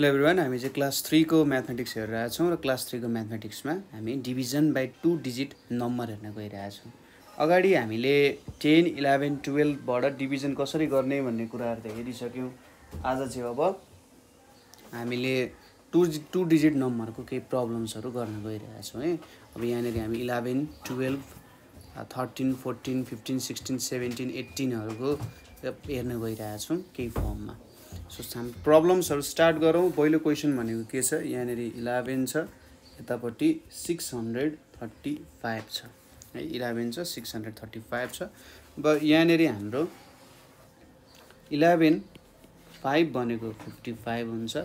hello every one हामी चाहिँ class थ्रीको mathematics हेरिरहेछौँ र क्लास थ्रीको म्याथमेटिक्समा हामी division by two digit number हेर्न गइरहेछौँ अगाडि हामीले टेन इलेभेन टुवेल्भबाट डिभिजन कसरी गर्ने भन्ने कुराहरू त हेरिसक्यौँ आज चाहिँ अब हामीले टु टु डिजिट नम्बरको केही प्रब्लम्सहरू गर्न गइरहेछौँ है अब यहाँनिर हामी eleven twelve thirteen fourteen fifteen sixteen seventeen एट्टिनहरूको हेर्न गइरहेछौँ केही फर्ममा सो हामी प्रब्लम्सहरू स्टार्ट गरौँ पहिलो क्वेसन भनेको के छ यहाँनिर इलेभेन छ यतापट्टि सिक्स हन्ड्रेड थर्टी फाइभ छ है इलेभेन छ सिक्स हन्ड्रेड थर्टी फाइभ छ अब यहाँनिर हाम्रो इलेभेन फाइभ भनेको फिफ्टी फाइभ हुन्छ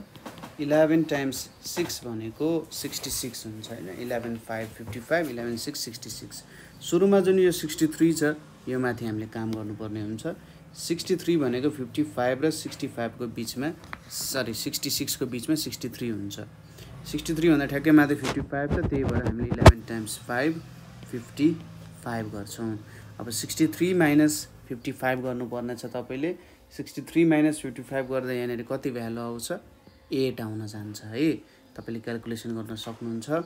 इलेभेन टाइम्स सिक्स भनेको सिक्सटी सिक्स हुन्छ होइन eleven five fifty five eleven six sixty six सुरुमा जुन यो सिक्सटी थ्री छ यो माथि हामीले काम गर्नुपर्ने हुन्छ सिक्सटी थ्री भनेको फिफ्टी फाइभ र सिक्सटी फाइभको बिचमा सरी सिक्सटी सिक्सको बिचमा सिक्सटी थ्री हुन्छ सिक्सटी थ्रीभन्दा ठ्याक्कै माथि फिफ्टी फाइभ छ त्यही भएर हामीले eleven times five fifty five गर्छौँ अब sixty three minus fifty five गर्नुपर्ने छ तपाईँले sixty three minus fifty five गर्दा यहाँनिर कति भ्यालु आउँछ एट आउन जान्छ है तपाईँले क्यालकुलेसन गर्न सक्नुहुन्छ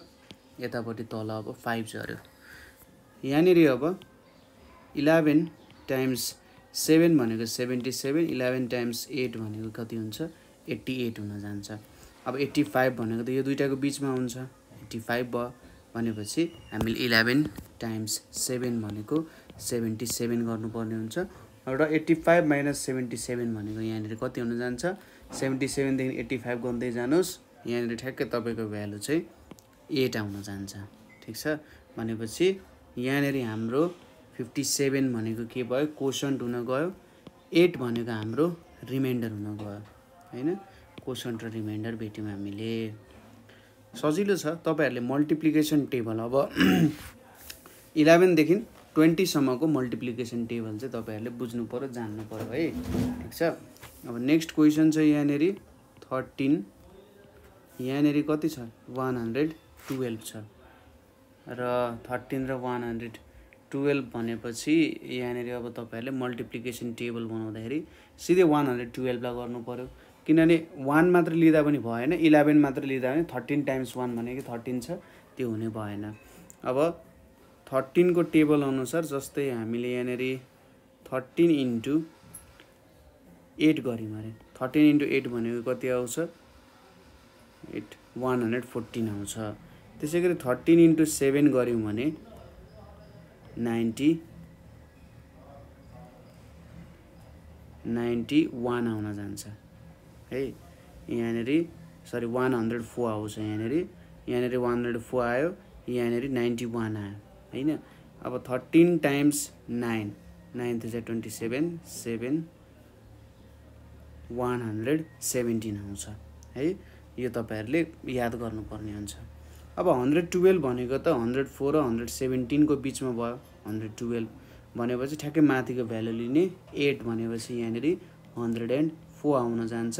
यतापट्टि तल अब फाइभ झऱ्यो यहाँनिर अब इलेभेन टाइम्स सेभेन भनेको seventy seven eleven times eight भनेको कति हुन्छ एट्टी एट हुन जान्छ अब एट्टी फाइभ भनेको त यो दुइटाको बिचमा हुन्छ एट्टी फाइभ भयो भनेपछि हामीले इलेभेन टाइम्स सेभेन भनेको सेभेन्टी सेभेन गर्नुपर्ने हुन्छ र eighty five minus seventy seven भनेको यहाँनिर कति हुन जान्छ सेभेन्टी सेभेनदेखि एट्टी फाइभ गर्दै जानुहोस् यहाँनिर ठ्याक्कै तपाईँको भ्यालु चाहिँ एट आउन जान्छ ठिक छ भनेपछि यहाँनिर हाम्रो फिफ्टी सेभेन भनेको के भयो कोसन्ट हुन गयो एट भनेको हाम्रो रिमाइन्डर हुन गयो होइन कोसन्ट र रिमाइन्डर भेट्यौँ हामीले सजिलो छ तपाईँहरूले मल्टिप्लिकेसन टेबल अब इलेभेनदेखि ट्वेन्टीसम्मको मल्टिप्लिकेसन टेबल चाहिँ तपाईँहरूले बुझ्नु पऱ्यो जान्नु पऱ्यो है ठिक छ अब नेक्स्ट क्वेसन छ यहाँनिर थर्टिन यहाँनिर कति छ वान हन्ड्रेड टुवेल्भ छ र थर्टिन र वान हन्ड्रेड टुवेल्भ भनेपछि यहाँनिर अब तपाईँहरूले मल्टिप्लिकेसन टेबल बनाउँदाखेरि सिधै वान हन्ड्रेड टुवेल्भलाई गर्नु पऱ्यो किनभने वान मात्र लिँदा पनि भएन इलेभेन मात्र लिँदा भने थर्टिन टाइम्स वान भनेको थर्टिन छ त्यो हुने भएन अब थर्टिनको टेबल अनुसार जस्तै हामीले यहाँनिर थर्टिन इन्टु एट गऱ्यौँ अरे थर्टिन इन्टु एट भनेको कति आउँछ एट वान हन्ड्रेड फोर्टिन आउँछ त्यसै गरी थर्टिन इन्टु सेभेन गऱ्यौँ भने नाइन्टी नाइन्टी वान आउन जान्छ है यहाँनिर सरी वान हन्ड्रेड फोर आउँछ यहाँनिर यहाँनिर वान हन्ड्रेड फोर आयो यहाँनिर नाइन्टी वान आयो होइन अब thirteen times nine nine three चाहिँ twenty seven seven one hundred seventeen आउँछ है यो तपाईँहरूले याद गर्नुपर्ने हुन्छ अब हन्ड्रेड टुवेल्भ भनेको त हन्ड्रेड फोर र हन्ड्रेड सेभेन्टिनको बिचमा भयो हन्ड्रेड टुवेल्भ भनेपछि ठ्याक्कै माथिको भ्यालु लिने एट भनेपछि यहाँनिर हन्ड्रेड एन्ड फोर आउन जान्छ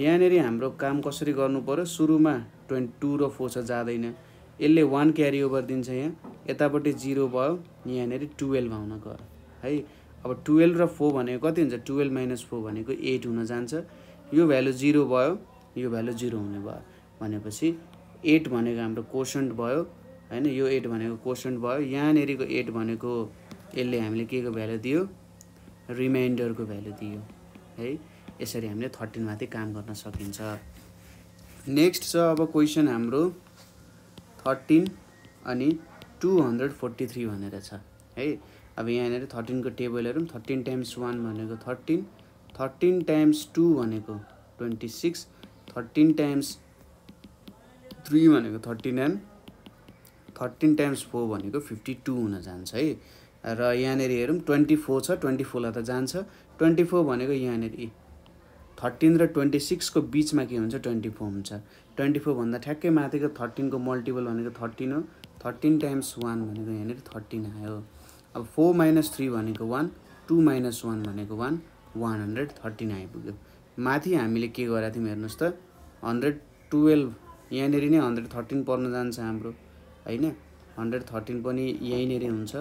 यहाँनिर हाम्रो काम कसरी गर्नु पऱ्यो सुरुमा ट्वेन्टी टू र फोर छ जाँदैन यसले वान क्यारी ओभर दिन्छ यहाँ यतापट्टि जिरो भयो यहाँनिर टुवेल्भ आउन गयो है अब टुवेल्भ र फोर भनेको कति हुन्छ टुवेल्भ माइनस फोर भनेको एट हुन जान्छ यो भ्यालु जिरो भयो यो भ्यालु जिरो हुने भयो भनेपछि एट भनेको हाम्रो कोसन्ट भयो होइन यो एट भनेको कोसन्ट भयो यहाँनिरको एट भनेको यसले हामीले के को भ्यालु दियो रिमाइन्डरको भ्यालु दियो है यसरी हामीले थर्टिनमाथि काम गर्न सकिन्छ नेक्स्ट छ अब क्वेसन हाम्रो थर्टिन अनि टु हन्ड्रेड फोर्टी थ्री भनेर छ है अब यहाँनिर थर्टिनको टेबल हेरौँ थर्टिन टाइम्स वान भनेको थर्टिन थर्टिन टाइम्स टू भनेको twenty six thirteen times three भनेको thirty nine thirteen times four भनेको फिफ्टी टू हुन जान्छ है र यहाँनिर हेरौँ ट्वेन्टी फोर छ ट्वेन्टी फोरलाई त जान्छ ट्वेन्टी फोर भनेको यहाँनिर थर्टिन र ट्वेन्टी सिक्सको बिचमा के हुन्छ ट्वेन्टी फोर हुन्छ ट्वेन्टी फोरभन्दा ठ्याक्कै माथिको थर्टिनको मल्टिपल भनेको थर्टिन हो थर्टिन टाइम्स वान भनेको यहाँनिर थर्टिन आयो अब फोर माइनस थ्री भनेको वान टू माइनस वान भनेको वान वान हन्ड्रेड थर्टिन आइपुग्यो माथि हामीले के गरेका थियौँ हेर्नुहोस् त हन्ड्रेड टुवेल्भ यहाँनिर नै हन्ड्रेड थर्टिन पर्न जान्छ हाम्रो होइन हन्ड्रेड थर्टिन पनि यहीँनिर हुन्छ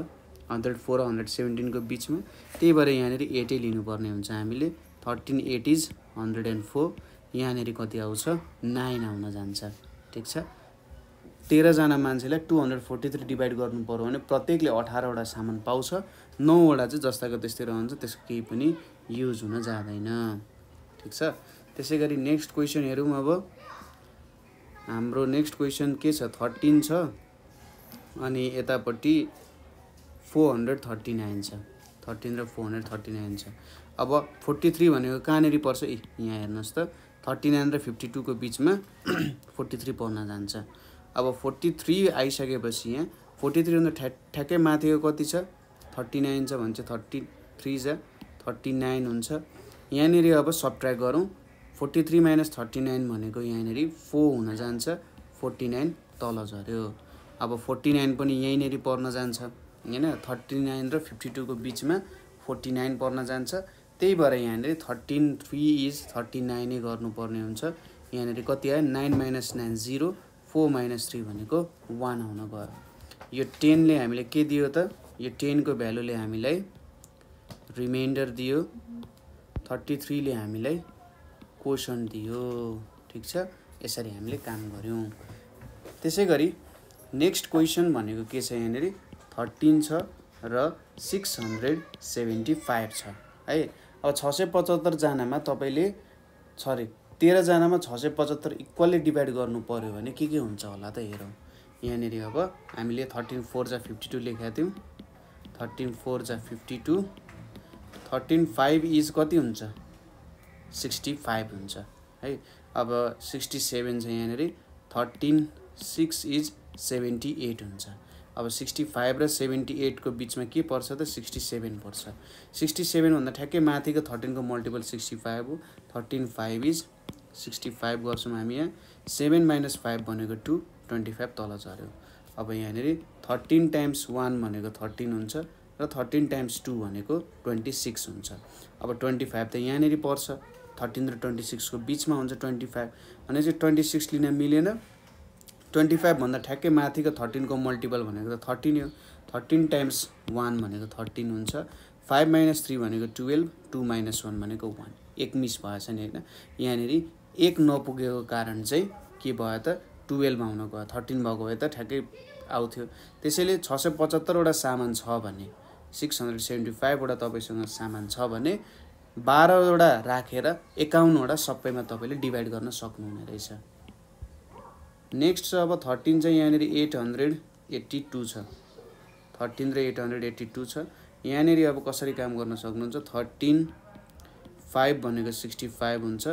हन्ड्रेड फोर हन्ड्रेड सेभेन्टिनको बिचमा त्यही भएर यहाँनिर एटै लिनुपर्ने हुन्छ हामीले thirteen eight is hundred and four यहाँनिर कति आउँछ नाइन आउन जान्छ ठिक छ तेह्रजना मान्छेलाई two hundred forty three divide गर्नु पऱ्यो भने प्रत्येकले अठारवटा सामान पाउँछ नौवटा चाहिँ जस्ताको त्यस्तै रहन्छ त्यसको केही पनि युज हुन जाँदैन ठिक छ त्यसै गरी नेक्स्ट क्वेसन हेरौँ अब हाम्रो नेक्स्ट क्वेसन के छ थर्टिन छ अनि यतापट्टि फोर हन्ड्रेड थर्टी नाइन छ थर्टिन र फोर हन्ड्रेड थर्टी नाइन छ अब फोर्टी थ्री भनेको कहाँनिर पर्छ ए यहाँ हेर्नुहोस् त थर्टी नाइन र फिफ्टी टूको बिचमा फोर्टी थ्री पर्न जान्छ अब फोर्टी थ्री आइसकेपछि यहाँ फोर्टी थ्रीभन्दा ठ्या ठ्याक्कै माथिको कति छ थर्टी नाइन छ भने चाहिँ थर्टी थ्री छ थर्टी नाइन हुन्छ यहाँनिर अब ट्र्याक गरौँ forty three minus thirty nine भनेको यहाँनिर फोर हुन जान्छ फोर्टी नाइन तल झऱ्यो अब फोर्टी नाइन पनि यहीँनिर पर्न जान्छ होइन थर्टी नाइन र फिफ्टी टूको बिचमा फोर्टी नाइन पर्न जान्छ त्यही भएर यहाँनिर थर्टिन थ्री इज थर्टी नाइनै गर्नुपर्ने हुन्छ यहाँनिर कति आयो nine minus nine zero four minus three भनेको वान हुन गयो यो टेनले हामीले के दियो त यो टेनको भ्यालुले हामीलाई रिमाइन्डर दियो थर्टी थ्रीले हामीलाई क्वेसन दियो ठिक छ यसरी हामीले काम गऱ्यौँ त्यसै गरी नेक्स्ट क्वेसन भनेको के छ यहाँनिर थर्टिन छ र सिक्स हन्ड्रेड सेभेन्टी फाइभ छ है अब छ सय पचहत्तरजनामा तपाईँले सरी तेह्रजनामा छ सय पचहत्तर इक्वल्ली डिभाइड गर्नु पऱ्यो भने के के हुन्छ होला त हेरौँ यहाँनिर अब हामीले थर्टिन फोर जा फिफ्टी टू लेखेका थियौँ थर्टिन फोर जा fifty two thirteen five is कति हुन्छ सिक्सटी फाइभ हुन्छ है अब सिक्सटी सेभेन छ यहाँनिर thirteen six is seventy eight हुन्छ अब सिक्सटी फाइभ र सेभेन्टी एटको बिचमा के पर्छ त सिक्सटी सेभेन पर्छ सिक्सटी सेभेनभन्दा ठ्याक्कै माथिको थर्टिनको मल्टिपल सिक्सटी फाइभ हो thirteen five is sixty five गर्छौँ हामी यहाँ सेभेन माइनस फाइभ भनेको टू ट्वेन्टी फाइभ तल झऱ्यो अब यहाँनिर थर्टिन टाइम्स वान भनेको थर्टिन हुन्छ र थर्टिन टाइम्स टू भनेको ट्वेन्टी सिक्स हुन्छ अब ट्वेन्टी फाइभ त यहाँनिर पर्छ थर्टिन र ट्वेन्टी सिक्सको बिचमा हुन्छ ट्वेन्टी फाइभ भनेपछि ट्वेन्टी सिक्स लिन मिलेन ट्वेन्टी फाइभभन्दा ठ्याक्कै माथिको थर्टिनको मल्टिपल भनेको त थर्टिन हो थर्टिन टाइम्स वान भनेको थर्टिन हुन्छ फाइभ माइनस थ्री भनेको टुवेल्भ टू माइनस वान भनेको वान एक मिस भएछ नि होइन यहाँनिर एक नपुगेको कारण चाहिँ के भयो त टुवेल्भ आउनु गयो थर्टिन भएको भए त ठ्याक्कै आउँथ्यो त्यसैले छ सय पचहत्तरवटा सामान छ भने सिक्स हन्ड्रेड सेभेन्टी फाइभवटा तपाईँसँग सामान छ भने बाह्रवटा राखेर एकाउन्नवटा सबैमा तपाईँले डिभाइड गर्न सक्नुहुने रहेछ नेक्स्ट छ अब थर्टिन चाहिँ यहाँनिर एट हन्ड्रेड एट्टी टू छ थर्टिन र एट हन्ड्रेड एट्टी टू छ यहाँनिर अब कसरी काम गर्न सक्नुहुन्छ थर्टिन फाइभ भनेको सिक्सटी फाइभ हुन्छ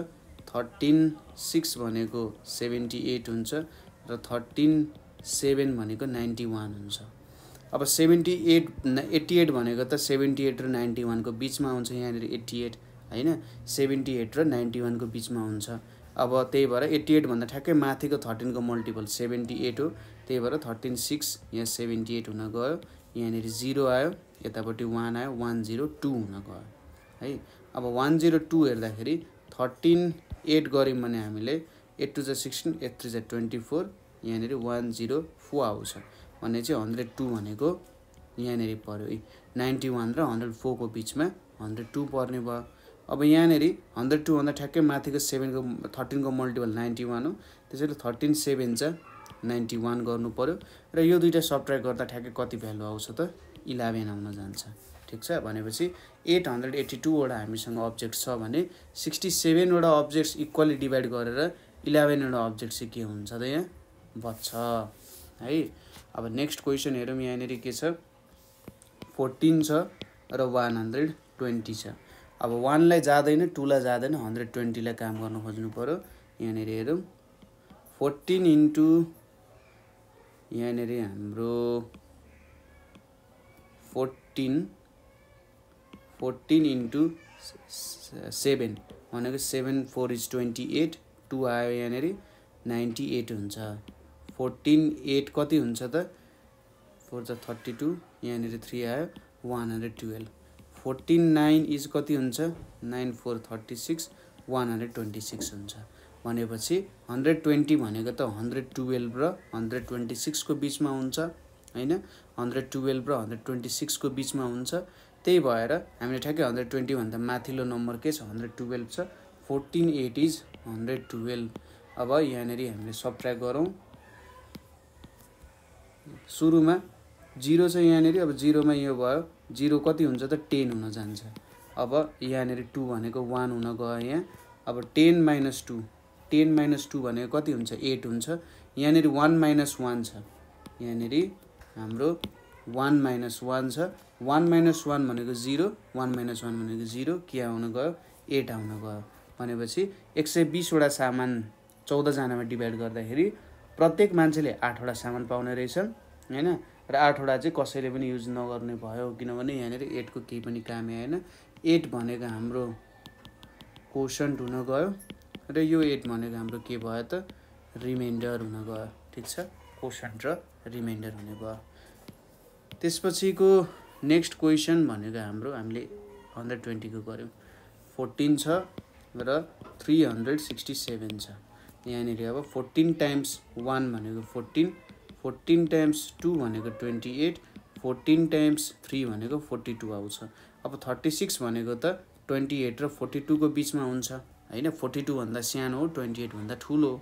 थर्टिन सिक्स भनेको सेभेन्टी एट हुन्छ र थर्टिन सेभेन भनेको नाइन्टी वान हुन्छ अब सेभेन्टी एट एट्टी एट भनेको त सेभेन्टी एट र नाइन्टी वानको बिचमा हुन्छ यहाँनिर एट्टी एट होइन सेभेन्टी एट र नाइन्टी वानको बिचमा हुन्छ अब त्यही भएर एट्टी एटभन्दा ठ्याक्कै माथिको थर्टिनको मल्टिपल सेभेन्टी एट हो त्यही भएर थर्टिन सिक्स यहाँ सेभेन्टी एट हुन गयो यहाँनिर जिरो आयो यतापट्टि वान आयो वान जिरो टू हुन गयो है अब वान जिरो टू हेर्दाखेरि थर्टिन एट गऱ्यौँ भने हामीले एट टू जा सिक्सटिन एट थ्री जा ट्वेन्टी फोर यहाँनिर वान जिरो फोर आउँछ भने चाहिँ हन्ड्रेड टू भनेको यहाँनिर पऱ्यो है नाइन्टी वान र हन्ड्रेड फोरको बिचमा हन्ड्रेड टू पर्ने भयो अब यहाँनिर हन्ड्रेड टूभन्दा ठ्याक्कै माथिको सेभेनको थर्टिनको मल्टिपल नाइन्टी वान हो त्यसैले थर्टिन सेभेन छ नाइन्टी वान गर्नु पऱ्यो र यो दुइटा सब्ट्र्याक गर्दा ठ्याक्कै कति भ्यालु आउँछ त इलेभेन आउन जान्छ ठिक छ भनेपछि एट हन्ड्रेड एट्टी टूवटा हामीसँग अब्जेक्ट छ भने सिक्सटी सेभेनवटा अब्जेक्ट्स इक्वली डिभाइड गरेर इलेभेनवटा अब्जेक्ट चाहिँ के हुन्छ त यहाँ बच्छ है अब नेक्स्ट क्वेसन हेरौँ यहाँनिर के छ फोर्टिन छ र वान हन्ड्रेड ट्वेन्टी छ अब वानलाई जाँदैन टूलाई जाँदैन हन्ड्रेड ट्वेन्टीलाई काम गर्नु खोज्नु पऱ्यो यहाँनिर हेरौँ फोर्टिन इन्टु यहाँनिर हाम्रो फोर्टिन फोर्टिन इन्टु सेभेन भनेको seven four is twenty eight two आयो यहाँनिर नाइन्टी एट हुन्छ फोर्टिन एट कति हुन्छ त फोर जा थर्टी टू यहाँनिर थ्री आयो one hundred twelve fourteen nine is कति हुन्छ nine four thirty six one hundred twenty six हुन्छ भनेपछि हन्ड्रेड ट्वेन्टी भनेको त हन्ड्रेड टुवेल्भ र हन्ड्रेड ट्वेन्टी सिक्सको बिचमा हुन्छ होइन हन्ड्रेड टुवेल्भ र हन्ड्रेड ट्वेन्टी सिक्सको बिचमा हुन्छ त्यही भएर हामीले ठ्याक्कै हन्ड्रेड ट्वेन्टीभन्दा माथिल्लो नम्बर के छ हन्ड्रेड टुवेल्भ छ fourteen eight is hundred twelve अब यहाँनिर हामीले ट्र्याक गरौँ सुरुमा जिरो छ यहाँनिर अब जिरोमा यो भयो जिरो कति हुन्छ त टेन हुन जान्छ अब यहाँनिर टू भनेको वान हुन गयो यहाँ अब ten minus two ten minus two भनेको कति हुन्छ एट हुन्छ यहाँनिर वान माइनस वान छ यहाँनिर हाम्रो वान माइनस वान छ वान माइनस वान भनेको जिरो वान माइनस वान भनेको जिरो के आउन गयो एट आउन गयो भनेपछि एक सय बिसवटा सामान चौधजनामा डिभाइड गर्दाखेरि प्रत्येक मान्छेले आठवटा सामान पाउने रहेछन् होइन र आठवटा चाहिँ कसैले पनि युज नगर्ने भयो किनभने यहाँनिर एटको केही पनि कामै आएन एट भनेको हाम्रो कोसन्ट हुन गयो र यो एट भनेको हाम्रो के भयो त रिमाइन्डर हुन गयो ठिक छ कोसन्ट र रिमाइन्डर हुने भयो त्यसपछिको नेक्स्ट क्वेसन भनेको हाम्रो हामीले हन्ड्रेड ट्वेन्टीको गऱ्यौँ फोर्टिन छ र थ्री हन्ड्रेड सिक्सटी सेभेन छ यहाँनिर अब फोर्टिन टाइम्स वान भनेको फोर्टिन फोर्टिन टाइम्स टू भनेको twenty eight fourteen times three भनेको फोर्टी टू आउँछ अब थर्टी सिक्स भनेको त ट्वेन्टी एट र फोर्टी टूको बिचमा हुन्छ होइन फोर्टी टूभन्दा सानो हो ट्वेन्टी एटभन्दा ठुलो हो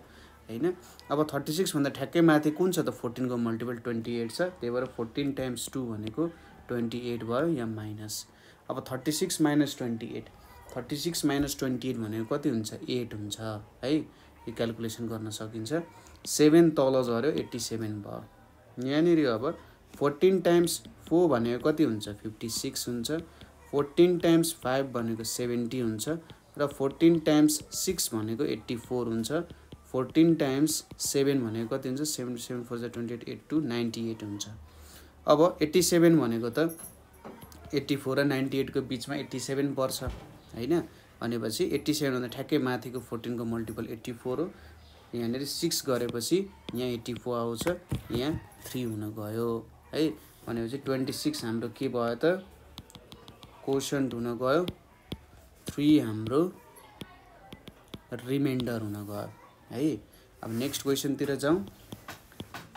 होइन अब थर्टी सिक्सभन्दा ठ्याक्कै माथि कुन छ त फोर्टिनको मल्टिपल ट्वेन्टी एट छ त्यही भएर फोर्टिन टाइम्स टू भनेको ट्वेन्टी एट भयो या माइनस अब thirty six minus twenty eight thirty six minus twenty eight भनेको कति हुन्छ एट हुन्छ है यो क्यालकुलेसन गर्न सकिन्छ सेभेन तल झऱ्यो एट्टी सेभेन भयो यहाँनिर अब फोर्टिन टाइम्स फोर भनेको कति हुन्छ फिफ्टी सिक्स हुन्छ फोर्टिन टाइम्स फाइभ भनेको सेभेन्टी हुन्छ र फोर्टिन टाइम्स सिक्स भनेको एट्टी फोर हुन्छ फोर्टिन टाइम्स सेभेन भनेको कति हुन्छ सेभेन्टी सेभेन फोर जा twenty eight eight two ninety eight हुन्छ अब एट्टी सेभेन भनेको त एट्टी फोर र नाइन्टी एटको बिचमा एट्टी सेभेन पर्छ होइन भनेपछि एट्टी सेभेनभन्दा ठ्याक्कै माथिको फोर्टिनको मल्टिपल एट्टी फोर हो यहाँनिर सिक्स गरेपछि यहाँ एट्टी फोर आउँछ यहाँ थ्री हुन गयो है भनेपछि ट्वेन्टी सिक्स हाम्रो के भयो त कोसन हुन गयो थ्री हाम्रो रिमाइन्डर हुन गयो है अब नेक्स्ट क्वेसनतिर जाउँ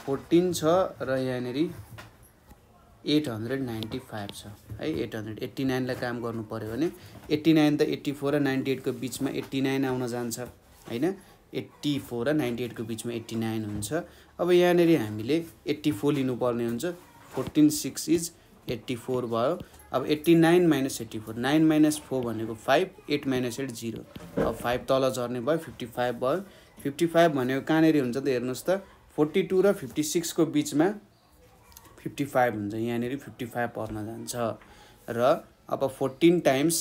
फोर्टिन छ र यहाँनिर एट हन्ड्रेड नाइन्टी फाइभ छ है एट हन्ड्रेड एट्टी नाइनलाई काम गर्नु पऱ्यो भने एट्टी नाइन त एट्टी फोर र नाइन्टी एटको बिचमा एट्टी नाइन आउन जान्छ होइन एट्टी फोर र नाइन्टी एटको बिचमा एट्टी नाइन हुन्छ अब यहाँनिर हामीले एट्टी फोर लिनुपर्ने हुन्छ fourteen six is eighty four भयो अब eighty nine minus eighty four nine minus four भनेको five eight minus eight zero अब फाइभ तल झर्ने भयो फिफ्टी फाइभ भयो फिफ्टी फाइभ भनेको कहाँनिर हुन्छ त हेर्नुहोस् त फोर्टी टू र फिफ्टी सिक्सको बिचमा फिफ्टी फाइभ हुन्छ यहाँनिर फिफ्टी फाइभ पर्न जान्छ र अब फोर्टिन टाइम्स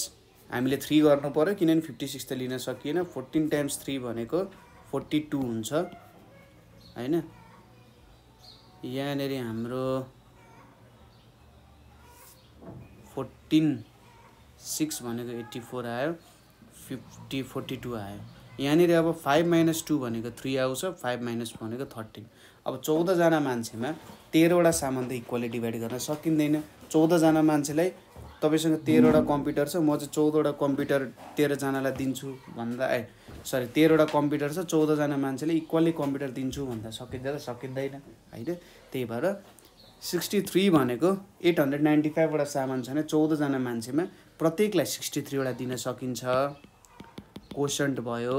हामीले थ्री गर्नु पऱ्यो किनभने फिफ्टी सिक्स त लिन सकिएन फोर्टिन टाइम्स थ्री भनेको फोर्टी टू हुन्छ होइन यहाँनिर हाम्रो फोर्टिन सिक्स भनेको एट्टी फोर आयो फिफ्टी फोर्टी टू आयो यहाँनिर अब फाइभ माइनस टू भनेको थ्री आउँछ फाइभ माइनस भनेको थर्टिन अब चौधजना मान्छेमा तेह्रवटा सामान त इक्वली डिभाइड गर्न सकिँदैन चौधजना मान्छेलाई तपाईँसँग तेह्रवटा कम्प्युटर छ म चाहिँ चौधवटा कम्प्युटर तेह्रजनालाई दिन्छु भन्दा ए सरी तेह्रवटा कम्प्युटर छ चौधजना मान्छेले इक्वल्ली कम्प्युटर दिन्छु भन्दा सकिँदैन त सकिँदैन होइन त्यही भएर सिक्सटी थ्री भनेको एट हन्ड्रेड नाइन्टी फाइभवटा सामान छ भने चौधजना मान्छेमा प्रत्येकलाई सिक्सटी थ्रीवटा दिन सकिन्छ कोसन्ट भयो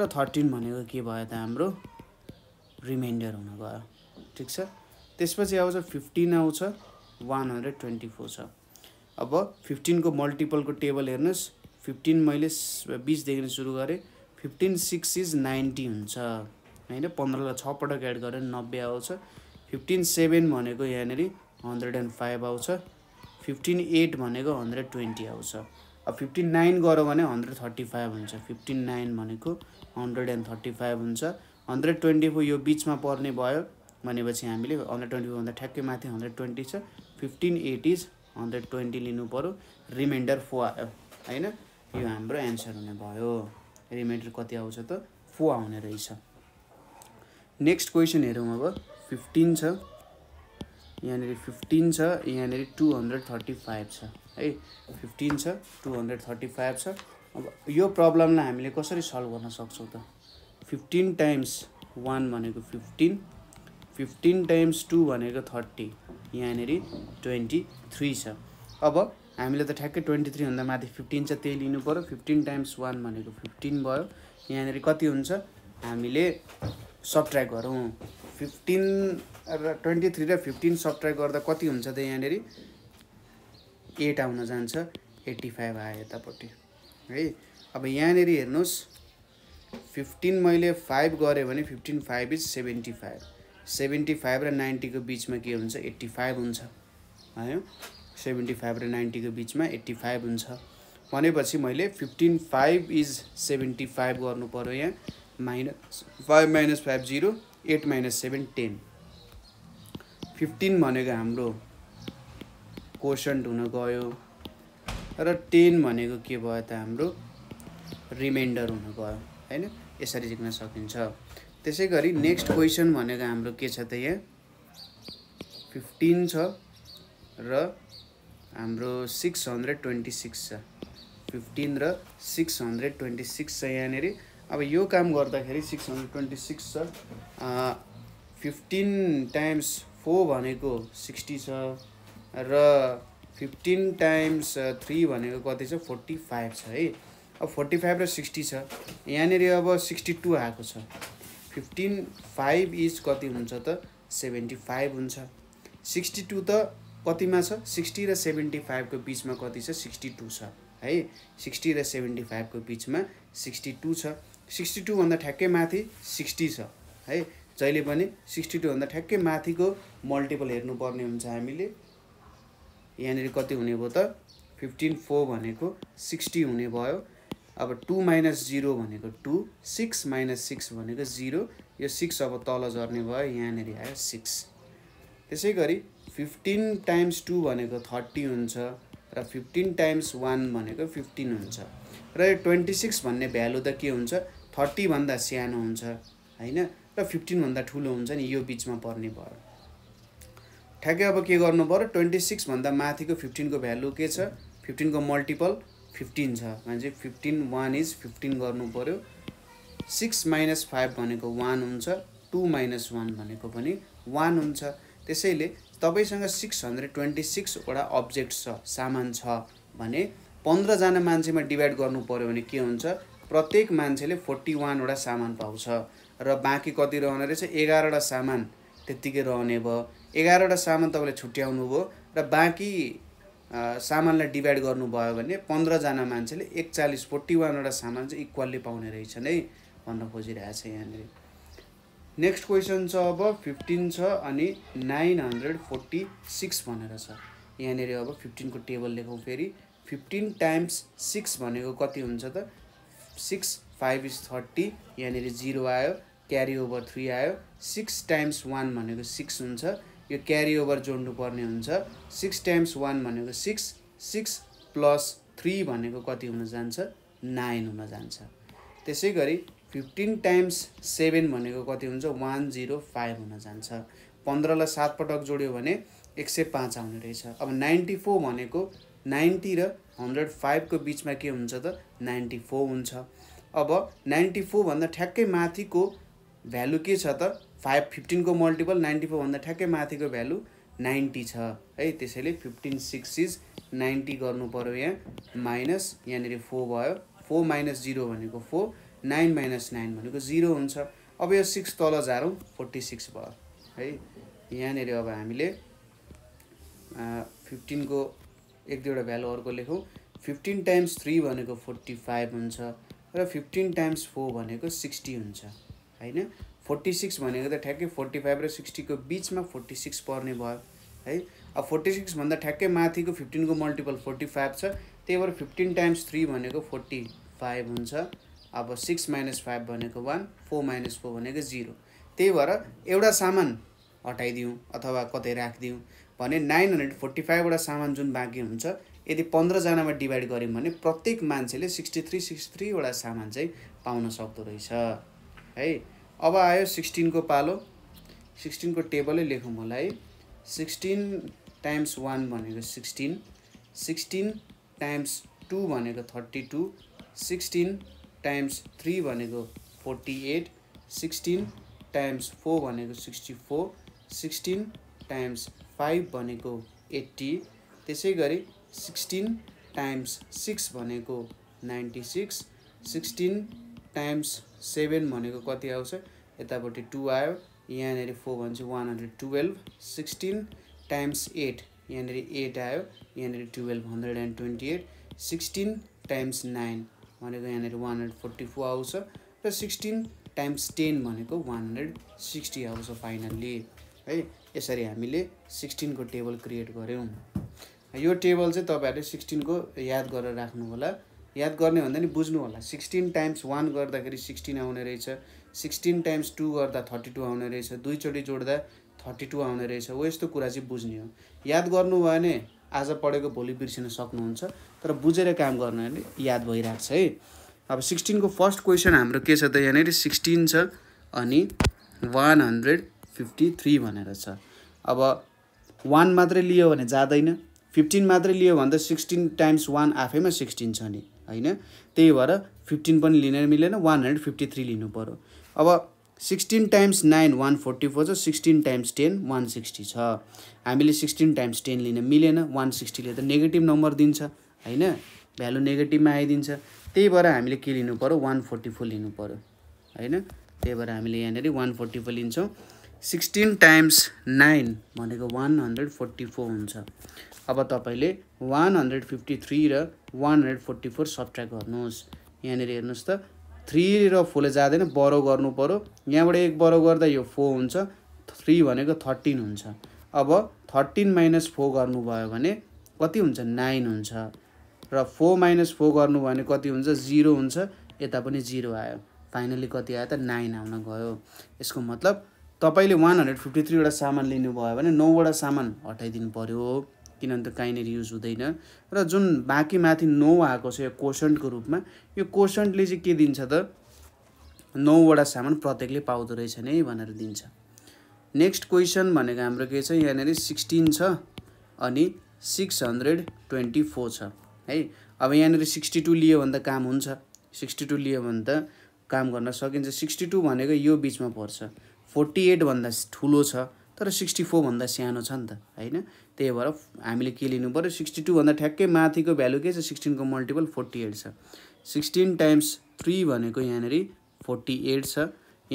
र थर्टिन भनेको के भयो त हाम्रो रिमाइन्डर हुन गयो ठिक छ त्यसपछि आउँछ फिफ्टिन आउँछ वान हन्ड्रेड ट्वेन्टी फोर छ अब फिफ्टिनको मल्टिपलको टेबल हेर्नुहोस् फिफ्टिन मैले बिसदेखि सुरु गरेँ फिफ्टिन सिक्स इज नाइन्टी हुन्छ होइन पन्ध्रलाई छ पटक एड गरेर नब्बे आउँछ फिफ्टिन सेभेन भनेको यहाँनिर हन्ड्रेड एन्ड फाइभ आउँछ फिफ्टिन एट भनेको हन्ड्रेड ट्वेन्टी आउँछ अब फिफ्टिन नाइन गऱ्यो भने हन्ड्रेड थर्टी फाइभ हुन्छ फिफ्टिन नाइन भनेको हन्ड्रेड एन्ड थर्टी फाइभ हुन्छ हन्ड्रेड ट्वेन्टी फोर यो बिचमा पर्ने भयो भनेपछि हामीले हन्ड्रेड ट्वेन्टी फोरभन्दा ठ्याक्कै माथि हन्ड्रेड ट्वेन्टी छ fifteen eight is hundred twenty लिनु पऱ्यो रिमाइन्डर फोर होइन यो हाम्रो एन्सर हुने भयो रिमाइन्डर कति आउँछ त फोर आउने रहेछ नेक्स्ट क्वेसन हेरौँ अब फिफ्टिन छ यहाँनिर फिफ्टिन छ यहाँनिर टु हन्ड्रेड थर्टी फाइभ छ है फिफ्टिन छ टु हन्ड्रेड थर्टी फाइभ छ अब यो प्रब्लमलाई हामीले कसरी सल्भ गर्न सक्छौँ त फिफ्टिन टाइम्स वान भनेको फिफ्टिन फिफ्टिन टाइम्स टू भनेको थर्टी यहाँनिर ट्वेन्टी थ्री छ अब हामीले त ठ्याक्कै ट्वेन्टी थ्रीभन्दा माथि फिफ्टिन छ त्यही लिनु पऱ्यो फिफ्टिन टाइम्स वान भनेको फिफ्टिन भयो यहाँनिर कति हुन्छ हामीले सब्ट्र्याक गरौँ फिफ्टिन र ट्वेन्टी थ्री र फिफ्टिन सब्ट्र्याक गर्दा कति हुन्छ त यहाँनिर एट आउन जान्छ एट्टी फाइभ आयो यतापट्टि है अब यहाँनिर हेर्नुहोस् फिफ्टिन मैले फाइभ गरेँ भने fifteen five is seventy five seventy five र नाइन्टीको बिचमा के हुन्छ एट्टी फाइभ हुन्छ है सेभेन्टी फाइभ र नाइन्टीको बिचमा एट्टी फाइभ हुन्छ भनेपछि मैले fifteen five is seventy five गर्नु पऱ्यो यहाँ minus five minus five zero eight minus seven ten fifteen भनेको हाम्रो कोसन्ट हुन गयो र टेन भनेको के भयो त हाम्रो रिमाइन्डर हुन गयो होइन यसरी सिक्न सकिन्छ त्यसै गरी नेक्स्ट क्वेसन भनेको हाम्रो के छ त यहाँ फिफ्टिन छ र हाम्रो सिक्स हन्ड्रेड ट्वेन्टी सिक्स छ फिफ्टिन र सिक्स हन्ड्रेड ट्वेन्टी सिक्स छ यहाँनिर अब यो काम गर्दाखेरि सिक्स हन्ड्रेड ट्वेन्टी सिक्स छ फिफ्टिन टाइम्स फोर भनेको सिक्सटी छ र फिफ्टिन टाइम्स थ्री भनेको कति छ फोर्टी फाइभ छ है अब फोर्टी फाइभ र सिक्सटी छ यहाँनिर अब सिक्सटी टू आएको छ फिफ्टिन फाइभ इज कति हुन्छ त सेभेन्टी फाइभ हुन्छ सिक्सटी टू त कतिमा छ सिक्सटी र सेभेन्टी फाइभको बिचमा कति छ सिक्सटी टू छ है सिक्सटी र सेभेन्टी फाइभको बिचमा सिक्सटी टू छ सिक्सटी टूभन्दा ठ्याक्कै माथि सिक्सटी छ है जहिले पनि सिक्सटी टूभन्दा ठ्याक्कै माथिको मल्टिपल हेर्नुपर्ने हुन्छ हामीले यहाँनिर कति हुने भयो त फिफ्टिन फोर भनेको सिक्सटी हुने भयो अब टू माइनस जिरो भनेको टू सिक्स माइनस सिक्स भनेको जिरो यो सिक्स अब तल झर्ने भयो यहाँनिर आयो सिक्स त्यसै गरी फिफ्टिन टाइम्स टू भनेको थर्टी हुन्छ र फिफ्टिन टाइम्स वान भनेको फिफ्टिन हुन्छ र यो ट्वेन्टी सिक्स भन्ने भ्यालु त के हुन्छ थर्टीभन्दा सानो हुन्छ होइन र फिफ्टिनभन्दा ठुलो हुन्छ नि यो बिचमा पर्ने भयो ठ्याक्कै अब के गर्नु पऱ्यो ट्वेन्टी सिक्सभन्दा माथिको फिफ्टिनको भ्यालु के छ फिफ्टिनको मल्टिपल फिफ्टिन छ मान्छे फिफ्टिन वान इज फिफ्टिन गर्नु पऱ्यो सिक्स माइनस फाइभ भनेको वान हुन्छ टू माइनस वान भनेको पनि वान हुन्छ त्यसैले तपाईँसँग सिक्स हन्ड्रेड ट्वेन्टी सिक्सवटा अब्जेक्ट छ सामान छ भने पन्ध्रजना मान्छेमा डिभाइड गर्नु पऱ्यो भने के हुन्छ प्रत्येक मान्छेले फोर्टी वानवटा सामान पाउँछ र बाँकी कति रहने रहेछ एघारवटा सामान त्यत्तिकै रहने भयो एघारवटा सामान तपाईँले छुट्याउनु भयो र बाँकी सामानलाई डिभाइड गर्नुभयो भने पन्ध्रजना मान्छेले एकचालिस फोर्टी वानवटा सामान चाहिँ इक्वल्ली पाउने रहेछन् है भन्न खोजिरहेको छ यहाँनिर नेक्स्ट क्वेसन छ अब फिफ्टिन छ अनि नाइन हन्ड्रेड फोर्टी सिक्स भनेर छ यहाँनिर अब फिफ्टिनको टेबल लेखौँ फेरि फिफ्टिन टाइम्स सिक्स भनेको कति हुन्छ त सिक्स फाइभ इज थर्टी यहाँनिर जिरो आयो क्यारी ओभर थ्री आयो सिक्स टाइम्स वान भनेको सिक्स हुन्छ यो क्यारी ओभर जोड्नुपर्ने हुन्छ सिक्स टाइम्स वान भनेको सिक्स सिक्स प्लस थ्री भनेको कति हुन जान्छ नाइन हुन जान्छ त्यसै गरी फिफ्टिन टाइम्स सेभेन भनेको कति हुन्छ वान जिरो फाइभ हुन जान्छ पन्ध्रलाई सात पटक जोड्यो भने एक सय पाँच आउने रहेछ अब नाइन्टी फोर भनेको नाइन्टी र हन्ड्रेड फाइभको बिचमा के हुन्छ त नाइन्टी फोर हुन्छ अब नाइन्टी फोरभन्दा ठ्याक्कै माथिको भ्यालु के छ त फाइभ फिफ्टिनको मल्टिपल नाइन्टी फोरभन्दा ठ्याक्कै माथिको भ्यालु नाइन्टी छ है त्यसैले फिफ्टिन सिक्स इज नाइन्टी पऱ्यो यहाँ माइनस यहाँनिर फोर भयो फोर माइनस जिरो भनेको फोर नाइन माइनस नाइन भनेको जिरो हुन्छ अब यो सिक्स तल झारौँ फोर्टी सिक्स भयो है यहाँनिर अब हामीले फिफ्टिनको एक दुईवटा भ्यालु अर्को लेखौँ फिफ्टिन टाइम्स थ्री भनेको फोर्टी फाइभ हुन्छ र फिफ्टिन टाइम्स फोर भनेको सिक्सटी हुन्छ होइन फोर्टी सिक्स भनेको त ठ्याक्कै फोर्टी फाइभ र सिक्सटीको बिचमा फोर्टी सिक्स पर्ने भयो है अब फोर्टी सिक्सभन्दा ठ्याक्कै माथिको फिफ्टिनको मल्टिपल फोर्टी फाइभ छ त्यही भएर फिफ्टिन टाइम्स थ्री भनेको फोर्टी फाइभ हुन्छ अब सिक्स माइनस फाइभ भनेको वान फोर माइनस फोर भनेको जिरो त्यही भएर एउटा सामान हटाइदिउँ अथवा कतै राखिदिउँ भने नाइन हन्ड्रेड फोर्टी फाइभवटा सामान जुन बाँकी हुन्छ यदि पन्ध्रजनामा डिभाइड गऱ्यौँ भने प्रत्येक मान्छेले सिक्सटी थ्री सिक्सटी थ्रीवटा सामान चाहिँ पाउन सक्दो रहेछ है अब आयो सिक्सटिनको पालो सिक्सटिनको टेबलै लेखौँ होला है सिक्सटिन टाइम्स वान भनेको सिक्सटिन सिक्सटिन टाइम्स टू भनेको thirty two sixteen times three भनेको forty eight sixteen times four भनेको sixty four sixteen times five भनेको एट्टी त्यसै गरी सिक्सटिन टाइम्स सिक्स भनेको ninety six sixteen times seven भनेको कति आउँछ यतापट्टि टु आयो यहाँनिर फोर भन्छ one hundred twelve sixteen times eight यहाँनिर एट आयो यहाँनिर twelve hundred and twenty eight sixteen times nine भनेको यहाँनिर वान हन्ड्रेड फोर्टी फोर आउँछ र सिक्सटिन टाइम्स टेन भनेको वान हन्ड्रेड सिक्सटी आउँछ फाइनल्ली है यसरी हामीले सिक्सटिनको टेबल क्रिएट गऱ्यौँ यो टेबल चाहिँ तपाईँहरूले सिक्सटिनको याद गरेर राख्नु होला याद गर्ने भन्दा नि बुझ्नु होला सिक्सटिन टाइम्स वान गर्दाखेरि सिक्सटिन आउने रहेछ सिक्सटिन टाइम्स टू गर्दा थर्टी टू आउने रहेछ दुईचोटि जोड्दा थर्टी टू आउने रहेछ हो यस्तो कुरा चाहिँ बुझ्ने हो याद गर्नुभयो भने आज पढेको भोलि बिर्सिन सक्नुहुन्छ तर बुझेर काम गर्नाले याद भइरहेको छ है अब सिक्सटिनको फर्स्ट क्वेसन हाम्रो के छ त यहाँनिर सिक्सटिन छ अनि वान हन्ड्रेड फिफ्टी थ्री भनेर छ अब वान मात्रै लियो भने जाँदैन फिफ्टिन मात्रै लियो भने त सिक्सटिन टाइम्स वान आफैमा सिक्सटिन छ नि होइन त्यही भएर फिफ्टिन पनि लिन मिलेन वान हन्ड्रेड फिफ्टी थ्री लिनु पऱ्यो अब sixteen times nine one forty four छ sixteen times ten one sixty छ हामीले सिक्सटिन टाइम्स टेन लिन मिलेन वान सिक्सटीले त नेगेटिभ नम्बर दिन्छ होइन भ्यालु नेगेटिभमा आइदिन्छ त्यही भएर हामीले के लिनु पऱ्यो वान फोर्टी फोर लिनु पऱ्यो होइन त्यही भएर हामीले यहाँनिर वान फोर्टी फोर लिन्छौँ सिक्सटिन टाइम्स नाइन भनेको वान हन्ड्रेड फोर्टी फोर हुन्छ अब तपाईँले वान हन्ड्रेड फिफ्टी थ्री र one hundred forty four subtract गर्नुहोस् यहाँनिर हेर्नुहोस् त थ्री र फोरले जाँदैन बरो गर्नु पऱ्यो यहाँबाट एक बरो गर्दा यो फोर हुन्छ थ्री भनेको थर्टिन हुन्छ अब थर्टिन माइनस फोर गर्नुभयो भने कति हुन्छ नाइन हुन्छ र फोर माइनस फोर गर्नु भने कति हुन्छ जिरो हुन्छ यता पनि जिरो आयो फाइनली कति आयो त नाइन आउन गयो यसको मतलब तपाईँले वान हन्ड्रेड फिफ्टी थ्रीवटा सामान लिनुभयो भने नौवटा सामान हटाइदिनु पऱ्यो किनभने त काइनेर युज हुँदैन र जुन बाँकी माथि नौ आएको छ यो कोसन्टको रूपमा यो कोसन्टले चाहिँ के दिन्छ त नौवटा सामान प्रत्येकले पाउँदो रहेछ नै भनेर दिन्छ नेक्स्ट क्वेसन भनेको हाम्रो के छ यहाँनिर सिक्सटिन छ अनि सिक्स हन्ड्रेड ट्वेन्टी फोर छ है अब यहाँनिर सिक्सटी टू लियो भने त काम हुन्छ सिक्सटी टू लियो भने त काम गर्न सकिन्छ सिक्सटी टू भनेको यो बिचमा पर्छ फोर्टी एटभन्दा ठुलो छ तर सिक्सटी फोरभन्दा सानो छ नि त होइन त्यही भएर हामीले के लिनु पऱ्यो सिक्सटी टूभन्दा ठ्याक्कै माथिको भ्यालु के छ सिक्सटिनको मल्टिपल फोर्टी एट छ सिक्सटिन टाइम्स थ्री भनेको यहाँनिर फोर्टी एट छ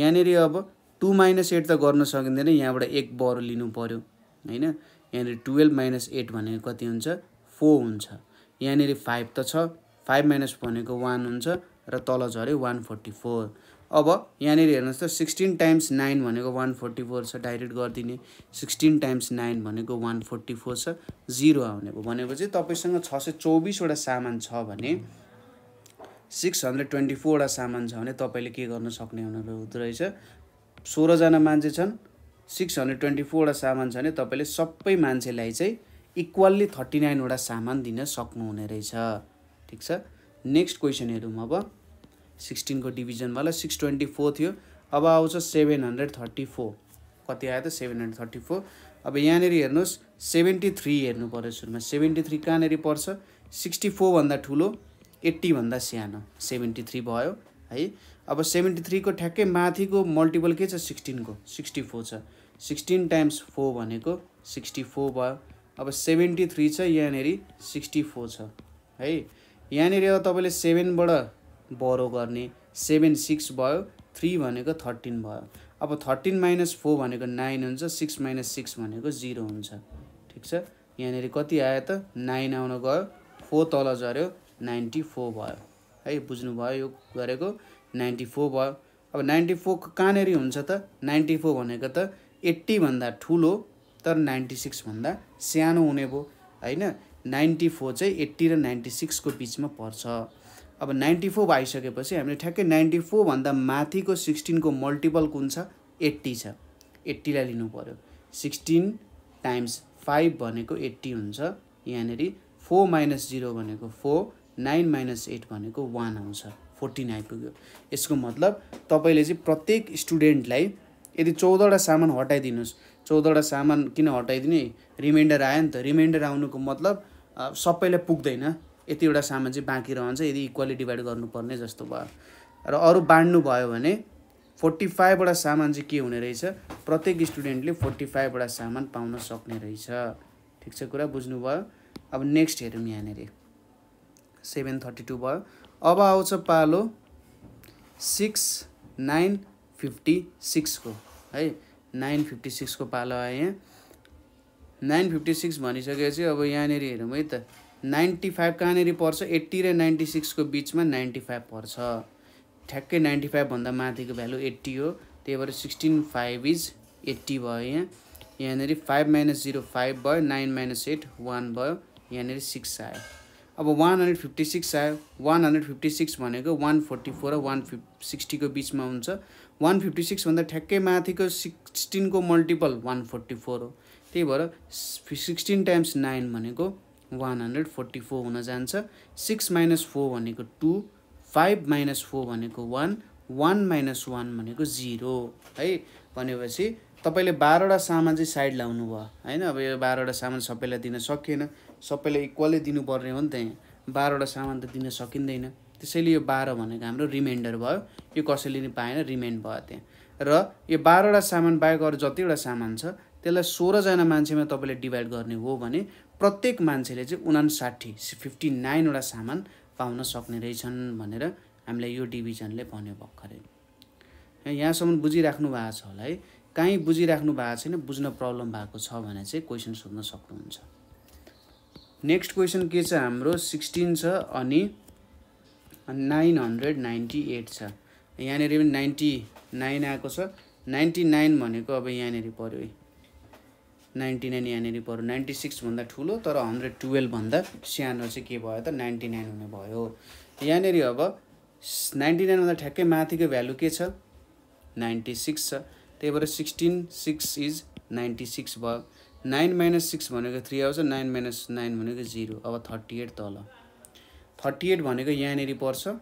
यहाँनिर अब टू माइनस एट त गर्न सकिँदैन यहाँबाट एक बर लिनु पऱ्यो होइन यहाँनिर टुवेल्भ माइनस एट भनेको कति हुन्छ फोर हुन्छ यहाँनिर फाइभ त छ फाइभ माइनस भनेको वान हुन्छ र तल झऱ्यो वान फोर्टी फोर अब यहाँनिर हेर्नुहोस् त सिक्सटिन टाइम्स नाइन भनेको वान फोर्टी फोर छ डाइरेक्ट गरिदिने सिक्सटिन टाइम्स नाइन भनेको वान फोर्टी फोर छ जिरो आउने भयो भनेपछि तपाईँसँग छ सय चौबिसवटा सामान छ भने सिक्स हन्ड्रेड ट्वेन्टी फोरवटा सामान छ भने तपाईँले के गर्न सक्ने हुँदो रहेछ सोह्रजना मान्छे छन् सिक्स हन्ड्रेड ट्वेन्टी फोरवटा सामान छ भने तपाईँले सबै मान्छेलाई चाहिँ इक्वल्ली थर्टी नाइनवटा सामान दिन सक्नुहुने रहेछ ठिक छ नेक्स्ट क्वेसनहरू अब सिक्सटिनको डिभिजनवाला सिक्स ट्वेन्टी फोर थियो अब आउँछ सेभेन हन्ड्रेड थर्टी फोर कति आयो त सेभेन हन्ड्रेड थर्टी फोर अब यहाँनिर हेर्नुहोस् सेभेन्टी थ्री हेर्नु पऱ्यो सुरुमा सेभेन्टी थ्री कहाँनिर पर्छ सिक्सटी फोरभन्दा ठुलो एट्टीभन्दा सानो सेभेन्टी थ्री भयो है अब सेभेन्टी थ्रीको ठ्याक्कै माथिको मल्टिपल के छ सिक्सटिनको सिक्सटी फोर छ सिक्सटिन टाइम्स फोर भनेको सिक्सटी फोर भयो अब सेभेन्टी थ्री छ यहाँनिर सिक्सटी फोर छ है यहाँनिर अब तपाईँले सेभेनबाट बरो गर्ने सेभेन सिक्स भयो थ्री भनेको थर्टिन भयो अब थर्टिन माइनस फोर भनेको नाइन हुन्छ सिक्स माइनस सिक्स भनेको जिरो हुन्छ ठिक छ यहाँनिर कति आयो त नाइन आउन गयो फोर तल झऱ्यो नाइन्टी फोर भयो है बुझ्नुभयो यो गरेको नाइन्टी फोर भयो अब नाइन्टी फोर कहाँनिर हुन्छ त नाइन्टी फोर भनेको त एट्टीभन्दा ठुलो तर नाइन्टी सिक्सभन्दा सानो हुने भयो होइन नाइन्टी फोर चाहिँ एट्टी र नाइन्टी सिक्सको बिचमा पर्छ अब नाइन्टी फोर भइसकेपछि हामीले ठ्याक्कै नाइन्टी फोरभन्दा माथिको सिक्सटिनको मल्टिपल कुन छ एट्टी छ एट्टीलाई लिनु पऱ्यो सिक्सटिन टाइम्स फाइभ भनेको एट्टी हुन्छ यहाँनिर फोर माइनस जिरो भनेको फोर नाइन माइनस एट भनेको वान आउँछ फोर्टिन आइपुग्यो यसको मतलब तपाईँले चाहिँ प्रत्येक स्टुडेन्टलाई यदि चौधवटा सामान हटाइदिनुहोस् चौधवटा सामान किन हटाइदिने रिमाइन्डर आयो नि त रिमाइन्डर आउनुको मतलब सबैलाई पुग्दैन यतिवटा सामान चाहिँ बाँकी रहन्छ यदि इक्वली डिभाइड गर्नुपर्ने जस्तो भयो र अरू बाँड्नु भयो भने फोर्टी फाइभवटा सामान चाहिँ के हुने रहेछ प्रत्येक स्टुडेन्टले फोर्टी फाइभवटा सामान पाउन सक्ने रहेछ ठिक छ कुरा बुझ्नुभयो अब नेक्स्ट हेरौँ यहाँनिर सेभेन थर्टी टू भयो अब आउँछ पालो सिक्स नाइन फिफ्टी सिक्सको है नाइन फिफ्टी सिक्सको पालो आयो यहाँ नाइन फिफ्टी सिक्स भनिसकेपछि अब यहाँनिर हेरौँ है त नाइन्टी फाइभ कहाँनिर पर्छ एट्टी र नाइन्टी सिक्सको बिचमा नाइन्टी फाइभ पर्छ ठ्याक्कै नाइन्टी फाइभभन्दा माथिको भ्यालु एट्टी हो त्यही भएर सिक्सटिन फाइभ इज एट्टी भयो यहाँ यहाँनिर फाइभ माइनस जिरो फाइभ भयो नाइन माइनस एट वान भयो यहाँनिर सिक्स आयो अब वान हन्ड्रेड फिफ्टी सिक्स आयो वान हन्ड्रेड फिफ्टी सिक्स भनेको वान फोर्टी फोर र वान फिफ सिक्सटीको बिचमा हुन्छ वान फिफ्टी सिक्सभन्दा ठ्याक्कै माथिको सिक्सटिनको मल्टिपल वान फोर्टी फोर हो त्यही भएर सिक्सटिन टाइम्स नाइन भनेको वान हन्ड्रेड फोर्टी फोर हुन जान्छ सिक्स माइनस फोर भनेको टू फाइभ माइनस फोर भनेको वान वान माइनस वान भनेको जिरो है भनेपछि तपाईँले बाह्रवटा सामान चाहिँ साइड लाउनु भयो होइन अब यो बाह्रवटा सामान सबैलाई दिन सकिएन सबैलाई इक्वलै दिनुपर्ने हो नि त यहाँ बाह्रवटा सामान त दिन सकिँदैन त्यसैले यो बाह्र भनेको हाम्रो रिमाइन्डर भयो यो कसैले नि पाएन रिमाइन्ड भयो त्यहाँ र यो बाह्रवटा सामान बाहेक अरू जतिवटा सामान छ त्यसलाई सोह्रजना मान्छेमा तपाईँले डिभाइड गर्ने हो भने प्रत्येक मान्छेले चाहिँ उनासाठी फिफ्टी नाइनवटा सामान पाउन सक्ने रहेछन् भनेर हामीलाई यो डिभिजनले भन्यो भर्खरै यहाँसम्म बुझिराख्नु भएको छ होला है कहीँ बुझिराख्नु भएको छैन बुझ्न प्रब्लम भएको छ भने चाहिँ क्वेसन सोध्न सक्नुहुन्छ नेक्स्ट क्वेसन के छ हाम्रो सिक्सटिन छ अनि नाइन हन्ड्रेड नाइन्टी एट छ यहाँनिर पनि नाइन्टी नाइन आएको छ नाइन्टी नाइन भनेको अब यहाँनिर पऱ्यो है नाइन्टी नाइन यहाँनिर पऱ्यो नाइन्टी सिक्सभन्दा ठुलो तर हन्ड्रेड टुवेल्भभन्दा सानो चाहिँ के भयो त नाइन्टी नाइन हुने भयो यहाँनिर अब नाइन्टी नाइनभन्दा ठ्याक्कै माथिको भ्यालु के छ नाइन्टी सिक्स छ त्यही भएर sixteen six is ninety six भयो नाइन माइनस सिक्स भनेको थ्री आउँछ नाइन माइनस नाइन भनेको जिरो अब थर्टी एट तल थर्टी एट भनेको यहाँनिर पर्छ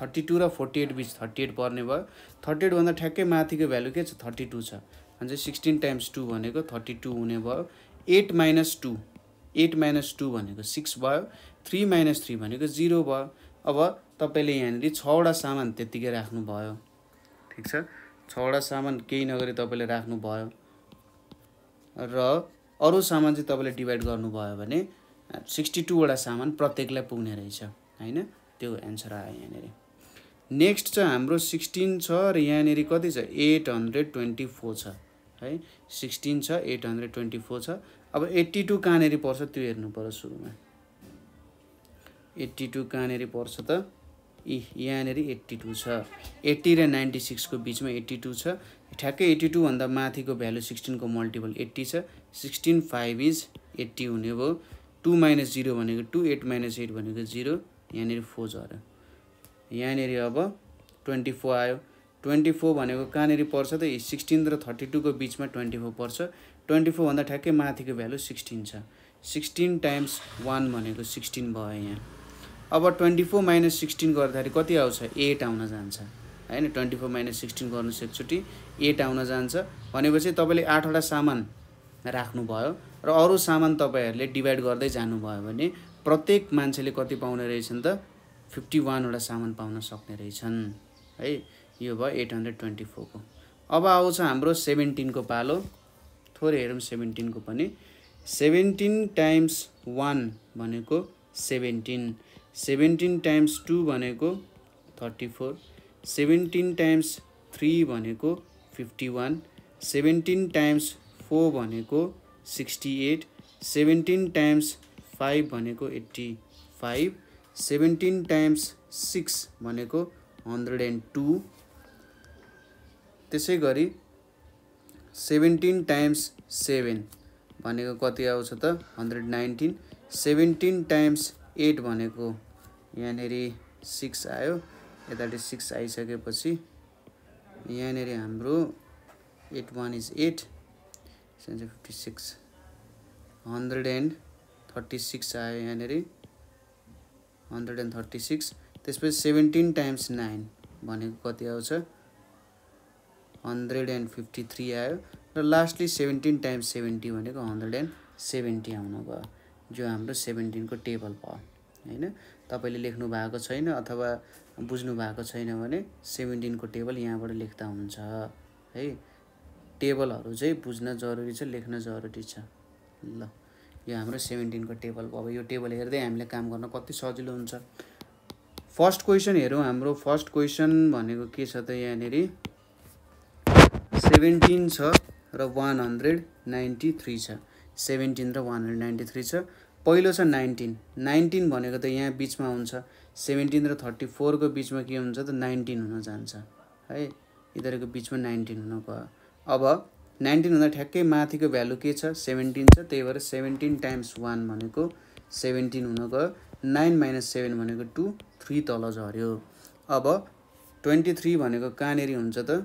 थर्टी टू र फोर्टी एट बिच थर्टी एट पर्ने भयो थर्टी एटभन्दा ठ्याक्कै माथिको भ्यालु के छ थर्टी टू छ अनि चाहिँ सिक्सटिन टाइम्स टू भनेको थर्टी टू हुने भयो eight minus two eight minus two भनेको सिक्स भयो थ्री माइनस थ्री भनेको जिरो भयो अब तपाईँले यहाँनिर छवटा सामान त्यत्तिकै राख्नुभयो ठिक छ छवटा सामान केही नगरी तपाईँले राख्नुभयो र अरू सामान चाहिँ तपाईँले डिभाइड गर्नुभयो भने सिक्सटी टूवटा सामान प्रत्येकलाई पुग्ने रहेछ होइन त्यो एन्सर आयो यहाँनिर नेक्स्ट छ हाम्रो सिक्सटिन छ र यहाँनिर कति छ एट हन्ड्रेड ट्वेन्टी फोर छ है सिक्सटिन छ एट हन्ड्रेड ट्वेन्टी फोर छ अब एट्टी टू कहाँनिर पर्छ त्यो हेर्नु पऱ्यो सुरुमा एट्टी टू कहाँनिर पर्छ त इ यहाँनिर एट्टी टू छ एट्टी र नाइन्टी सिक्सको बिचमा एट्टी टू छ ठ्याक्कै एट्टी टूभन्दा माथिको भ्यालु सिक्सटिनको मल्टिपल एट्टी छ सिक्सटिन फाइभ इज एट्टी हुने भयो टू माइनस जिरो भनेको टू एट माइनस एट भनेको जिरो यहाँनिर फोर झऱ्यो यहाँनिर अब ट्वेन्टी फोर आयो ट्वेन्टी फोर भनेको कहाँनिर पर्छ त सिक्सटिन र थर्टी टूको बिचमा ट्वेन्टी फोर पर्छ ट्वेन्टी फोरभन्दा ठ्याक्कै माथिको भ्यालु सिक्सटिन छ सिक्सटिन टाइम्स वान भनेको सिक्सटिन भयो यहाँ अब ट्वेन्टी फोर माइनस सिक्सटिन गर्दाखेरि कति आउँछ एट आउन जान्छ होइन ट्वेन्टी फोर माइनस सिक्सटिन गर्नु एकचोटि एट आउन जान्छ भनेपछि तपाईँले आठवटा सामान राख्नुभयो र अरू सामान तपाईँहरूले डिभाइड गर्दै जानुभयो भने प्रत्येक मान्छेले कति पाउने रहेछन् त फिफ्टी वानवटा सामान पाउन सक्ने रहेछन् है यो भयो एट हन्ड्रेड ट्वेन्टी फोरको अब आउँछ हाम्रो सेभेन्टिनको पालो थोरै हेरौँ सेभेन्टिनको पनि सेभेन्टिन टाइम्स वान भनेको सेभेन्टिन सेभेन्टिन टाइम्स टू भनेको thirty four seventeen times three भनेको fifty one seventeen times four भनेको sixty eight seventeen times five भनेको eighty five seventeen times six भनेको हन्ड्रेड एन्ड टू त्यसै गरी सेभेन्टिन टाइम्स सेभेन भनेको कति आउँछ त hundred nineteen seventeen times eight भनेको यहाँनिर सिक्स आयो यतापट्टि सिक्स आइसकेपछि यहाँनिर हाम्रो eight one is eight seven fifty six hundred and thirty six आयो यहाँनिर हन्ड्रेड एन्ड थर्टी सिक्स त्यसपछि सेभेन्टिन टाइम्स नाइन भनेको कति आउँछ हन्ड्रेड एन्ड फिफ्टी थ्री आयो र लास्टली सेभेन्टिन टाइम्स सेभेन्टी भनेको हन्ड्रेड एन्ड सेभेन्टी आउनु भयो जो हाम्रो सेभेन्टिनको टेबल भयो होइन तपाईँले लेख्नु भएको छैन अथवा बुझ्नु भएको छैन भने सेभेन्टिनको टेबल यहाँबाट लेख्दा हुन्छ है टेबलहरू चाहिँ बुझ्न जरुरी छ लेख्न जरुरी छ ल यो हाम्रो सेभेन्टिनको टेबल अब यो टेबल हेर्दै हामीले काम गर्न कति सजिलो हुन्छ फर्स्ट क्वेसन हेरौँ हाम्रो फर्स्ट क्वेसन भनेको के छ त यहाँनिर सेभेन्टिन छ र वान हन्ड्रेड नाइन्टी थ्री छ सेभेन्टिन र वान हन्ड्रेड नाइन्टी थ्री छ पहिलो छ नाइन्टिन नाइन्टिन भनेको त यहाँ बिचमा हुन्छ सेभेन्टिन र थर्टी फोरको बिचमा के हुन्छ त नाइन्टिन हुन जान्छ है यिनीहरूको बिचमा नाइन्टिन हुन गयो अब नाइन्टिनभन्दा ठ्याक्कै माथिको भ्यालु के छ सेभेन्टिन छ त्यही भएर सेभेन्टिन टाइम्स वान भनेको सेभेन्टिन हुन गयो नाइन माइनस सेभेन भनेको टू थ्री तल झऱ्यो अब ट्वेन्टी थ्री भनेको कहाँनिर हुन्छ त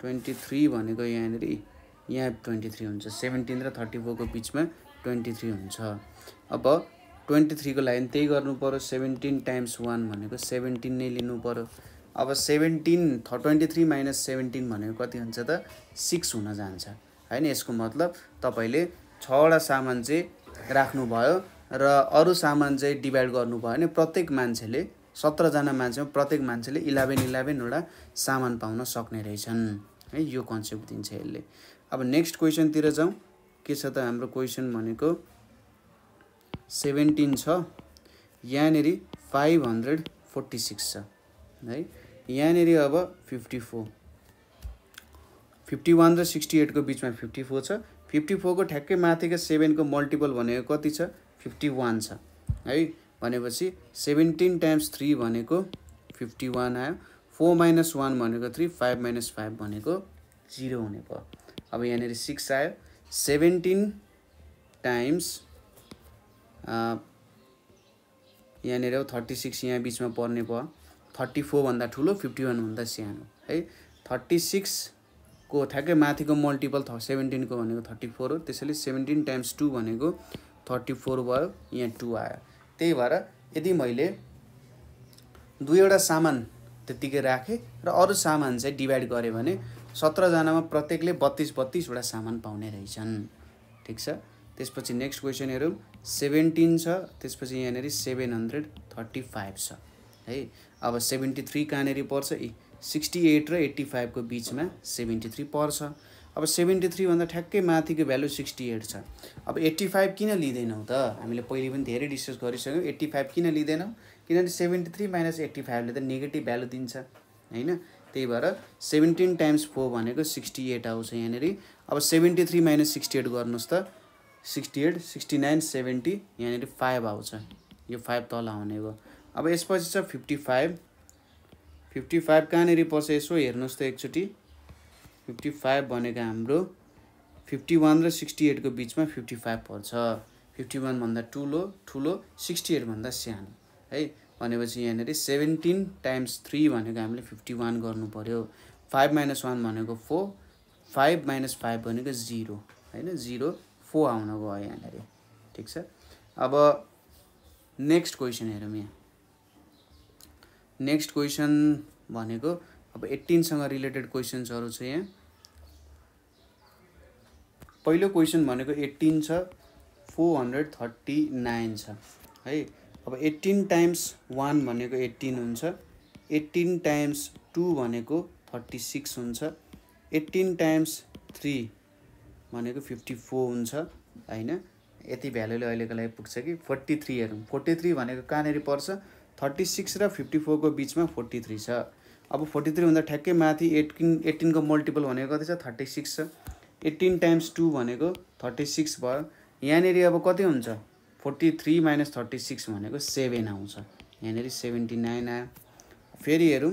ट्वेन्टी थ्री भनेको यहाँनिर यहाँ ट्वेन्टी थ्री हुन्छ सेभेन्टिन र थर्टी फोरको बिचमा ट्वेन्टी थ्री हुन्छ अब ट्वेन्टी थ्रीको लागि त्यही गर्नु पऱ्यो सेभेन्टिन टाइम्स वान भनेको सेभेन्टिन नै लिनु पऱ्यो अब seventeen twenty three minus seventeen भनेको कति हुन्छ त सिक्स हुन जान्छ होइन यसको मतलब तपाईँले छवटा सामान चाहिँ राख्नुभयो र अरू सामान चाहिँ डिभाइड गर्नुभयो भने प्रत्येक मान्छेले सत्रजना मान्छेमा प्रत्येक मान्छेले इलेभेन इलेभेनवटा सामान पाउन सक्ने रहेछन् है यो कन्सेप्ट दिन्छ यसले अब नेक्स्ट क्वेसनतिर जाउँ के छ त हाम्रो क्वेसन भनेको सेभेन्टिन छ यहाँनिर फाइभ हन्ड्रेड फोर्टी सिक्स छ है यहाँनिर अब फिफ्टी फोर फिफ्टी वान र सिक्सटी एटको बिचमा फिफ्टी फोर छ फिफ्टी फोरको ठ्याक्कै माथिको सेभेनको मल्टिपल भनेको कति छ फिफ्टी वान छ है भनेपछि सेभेन्टिन टाइम्स थ्री भनेको फिफ्टी वान आयो फोर माइनस वान भनेको थ्री फाइभ माइनस फाइभ भनेको जिरो हुने भयो अब यहाँनिर सिक्स आयो सेभेन्टिन टाइम्स यहाँनिर थर्टी सिक्स यहाँ बिचमा पर्ने भयो थर्टी फोरभन्दा ठुलो फिफ्टी वानभन्दा सानो है थर्टी सिक्सको ठ्याक्कै माथिको मल्टिपल थ सेभेन्टिनको भनेको थर्टी फोर हो त्यसैले सेभेन्टिन टाइम्स टू भनेको थर्टी फोर भयो यहाँ टू आयो त्यही भएर यदि मैले दुईवटा सामान त्यत्तिकै राखेँ र अरू सामान चाहिँ डिभाइड गरेँ भने सत्रजनामा प्रत्येकले बत्तिस बत्तिसवटा सामान पाउने रहेछन् ठिक छ त्यसपछि नेक्स्ट क्वेसन हेरौँ सेभेन्टिन छ त्यसपछि यहाँनिर सेभेन हन्ड्रेड थर्टी फाइभ छ है अब सेभेन्टी थ्री कहाँनिर पर्छ ए सिक्सटी एट र एट्टी फाइभको बिचमा सेभेन्टी थ्री पर्छ अब सेभेन्टी थ्रीभन्दा ठ्याक्कै माथिको भ्यालु सिक्सटी एट छ अब एट्टी फाइभ किन लिँदैनौँ त हामीले पहिले पनि धेरै डिस्कस गरिसक्यौँ एट्टी फाइभ किन लिँदैनौँ किनभने सेभेन्टी थ्री माइनस एट्टी फाइभले त नेगेटिभ भ्यालु दिन्छ होइन त्यही भएर सेभेन्टिन टाइम्स फोर भनेको सिक्सटी एट आउँछ यहाँनिर अब seventy three minus sixty eight गर्नुहोस् त sixty eight sixty nine seventy यहाँनिर फाइभ आउँछ यो फाइभ तल आउने भयो अब यसपछि छ फिफ्टी फाइभ फिफ्टी फाइभ कहाँनिर पर्छ यसो हेर्नुहोस् त एकचोटि फिफ्टी फाइभ भनेको हाम्रो फिफ्टी वान र सिक्सटी एटको बिचमा फिफ्टी फाइभ पर्छ फिफ्टी वानभन्दा ठुलो ठुलो सिक्सटी एटभन्दा सानो है भनेपछि यहाँनिर सेभेन्टिन टाइम्स थ्री भनेको हामीले फिफ्टी वान पऱ्यो फाइभ माइनस वान भनेको फोर फाइभ माइनस फाइभ भनेको जिरो होइन जिरो फोर आउन गयो यहाँनिर ठिक छ अब नेक्स्ट क्वेसन हेरौँ यहाँ नेक्स्ट क्वेसन भनेको अब एट्टिनसँग रिलेटेड क्वेसन्सहरू छ यहाँ पहिलो क्वेसन भनेको एट्टिन छ फोर हन्ड्रेड थर्टी नाइन छ है अब एट्टिन टाइम्स वान भनेको एट्टिन हुन्छ एट्टिन टाइम्स टू भनेको थर्टी सिक्स हुन्छ एट्टिन टाइम्स थ्री भनेको फिफ्टी फोर हुन्छ होइन यति भ्यालुले अहिलेको लागि पुग्छ कि फोर्टी थ्री हेरौँ फोर्टी थ्री भनेको कहाँनिर पर्छ थर्टी सिक्स र फिफ्टी फोरको बिचमा फोर्टी थ्री छ अब फोर्टी थ्रीभन्दा ठ्याक्कै माथि एटिन एट्टिनको मल्टिपल भनेको कति छ थर्टी सिक्स छ एट्टिन टाइम्स टू भनेको थर्टी सिक्स भयो यहाँनिर अब कति हुन्छ forty three minus thirty six भनेको सेभेन आउँछ यहाँनिर सेभेन्टी नाइन आयो फेरि हेरौँ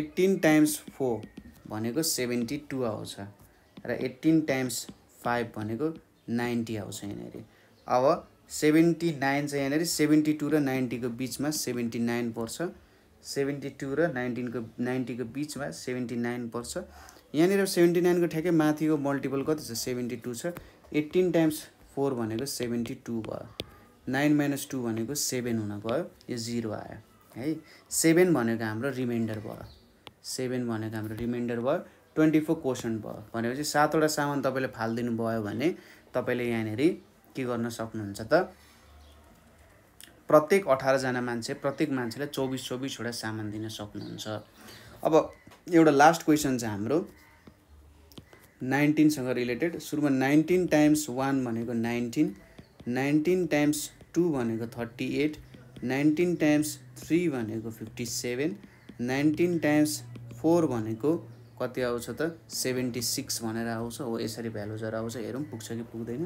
एट्टिन टाइम्स फोर भनेको सेभेन्टी टू आउँछ र एट्टिन टाइम्स फाइभ भनेको नाइन्टी आउँछ यहाँनिर अब सेभेन्टी नाइन चाहिँ यहाँनिर सेभेन्टी टू र नाइन्टीको बिचमा सेभेन्टी नाइन पर्छ सेभेन्टी टू र नाइन्टिनको नाइन्टीको बिचमा सेभेन्टी नाइन पर्छ यहाँनिर सेभेन्टी नाइनको ठ्याक्कै माथिको मल्टिपल कति छ सेभेन्टी टू छ एट्टिन टाइम्स फोर भनेको सेभेन्टी टू भयो नाइन माइनस टू भनेको सेभेन हुन गयो यो जिरो आयो है सेभेन भनेको हाम्रो रिमाइन्डर भयो सेभेन भनेको हाम्रो रिमाइन्डर भयो ट्वेन्टी फोर क्वेसन भयो भनेपछि सातवटा सामान तपाईँले फालिदिनु भयो भने तपाईँले यहाँनिर के गर्न सक्नुहुन्छ त प्रत्येक अठारजना मान्छे प्रत्येक मान्छेलाई चौबिस चौबिसवटा सामान दिन सक्नुहुन्छ अब एउटा लास्ट क्वेसन छ हाम्रो नाइन्टिनसँग रिलेटेड सुरुमा नाइन्टिन टाइम्स वान भनेको नाइन्टिन नाइन्टिन टाइम्स टू भनेको thirty eight nineteen times three भनेको fifty seven nineteen times four भनेको कति आउँछ त सेभेन्टी सिक्स भनेर आउँछ हो यसरी भ्यालुजहरू आउँछ हेरौँ पुग्छ कि पुग्दैन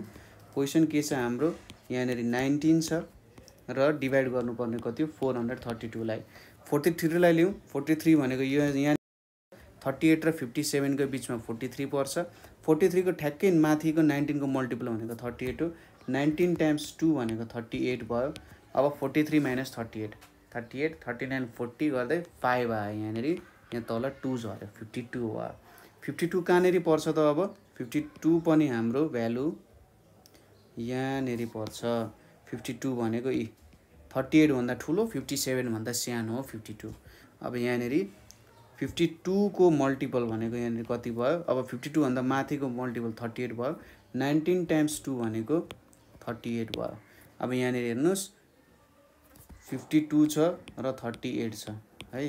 क्वेसन के छ हाम्रो यहाँनिर नाइन्टिन छ र डिभाइड गर्नुपर्ने कति हो फोर हन्ड्रेड थर्टी टूलाई फोर्टी थ्रीलाई लिउँ फोर्टी थ्री भनेको यो यहाँ थर्टी एट र फिफ्टी सेभेनको बिचमा फोर्टी थ्री पर्छ फोर्टी थ्रीको ठ्याक्कै माथिको नाइन्टिनको मल्टिपल भनेको थर्टी एट हो नाइन्टिन टाइम्स टू भनेको थर्टी एट भयो अब forty three minus thirty eight thirty eight thirty nine forty गर्दै फाइभ आयो यहाँनिर यहाँ तल टू झऱ्यो फिफ्टी टू भयो फिफ्टी टू कहाँनिर पर्छ त अब फिफ्टी टू पनि हाम्रो भ्यालु यहाँनिर पर्छ फिफ्टी टू भनेको यी थर्टी एटभन्दा ठुलो फिफ्टी सेभेनभन्दा सानो हो फिफ्टी टू अब यहाँनिर फिफ्टी टूको मल्टिपल भनेको यहाँनिर कति भयो अब फिफ्टी टूभन्दा माथिको मल्टिपल थर्टी एट भयो नाइन्टिन टाइम्स टू भनेको थर्टी एट भयो अब यहाँनिर हेर्नुहोस् फिफ्टी टू छ र थर्टी एट छ है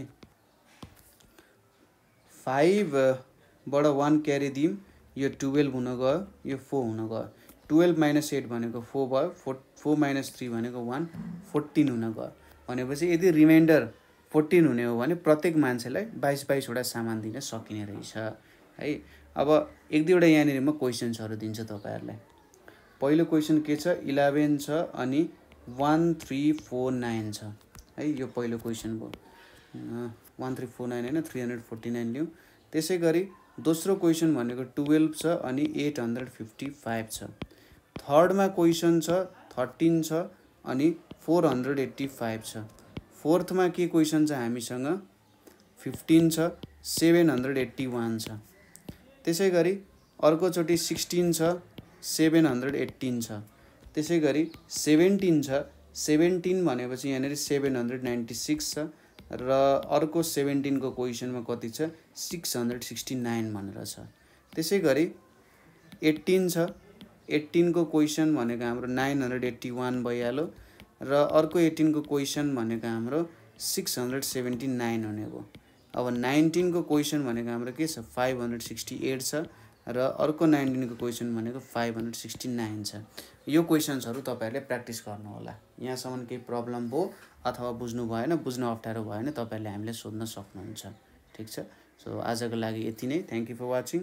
फाइभबाट वान क्यारी दिउँ यो टुवेल्भ हुन गयो यो फोर हुन गयो टुवेल्भ माइनस एट भनेको फोर भयो फोर फोर माइनस थ्री भनेको वान फोर्टिन हुन गयो भनेपछि यदि रिमाइन्डर फोर्टिन हुने हो भने प्रत्येक मान्छेलाई बाइस बाइसवटा सामान दिन सकिने रहेछ है अब एक दुईवटा यहाँनिर म क्वेसन्सहरू दिन्छु तपाईँहरूलाई पहिलो क्वेसन के छ इलेभेन छ अनि वान थ्री फोर नाइन छ है यो पहिलो क्वेसन भयो वान थ्री फोर नाइन होइन थ्री हन्ड्रेड फोर्टी नाइन लिउँ त्यसै गरी दोस्रो क्वेसन भनेको टुवेल्भ छ अनि एट हन्ड्रेड फिफ्टी फाइभ छ थर्डमा क्वेसन छ थर्टिन छ अनि फोर हन्ड्रेड एट्टी फाइभ छ फोर्थमा के क्वेसन छ हामीसँग फिफ्टिन छ सेभेन हन्ड्रेड एट्टी वान छ त्यसै गरी अर्कोचोटि सिक्सटिन छ सेभेन हन्ड्रेड एट्टिन छ त्यसै गरी सेभेन्टिन छ सेभेन्टिन भनेपछि यहाँनिर सेभेन हन्ड्रेड नाइन्टी सिक्स छ र अर्को सेभेन्टिनको क्वेसनमा कति छ सिक्स हन्ड्रेड सिक्सटी नाइन भनेर छ त्यसै गरी एट्टिन छ एट्टिनको क्वेसन भनेको हाम्रो नाइन हन्ड्रेड एट्टी वान भइहाल्यो र अर्को एटिनको क्वेसन भनेको हाम्रो सिक्स हन्ड्रेड सेभेन्टी नाइन हुने भयो अब नाइन्टिनको क्वेसन भनेको हाम्रो के छ फाइभ हन्ड्रेड सिक्सटी एट छ र अर्को नाइन्टिनको क्वेसन भनेको फाइभ हन्ड्रेड सिक्सटी नाइन छ यो क्वेसन्सहरू तपाईँहरूले प्र्याक्टिस गर्नुहोला यहाँसम्म केही प्रब्लम भयो अथवा बुझ्नु भएन बुझ्न अप्ठ्यारो भयो भने तपाईँहरूले हामीलाई सोध्न सक्नुहुन्छ ठिक छ सो आजको लागि यति नै थ्याङ्क यू फर वाचिङ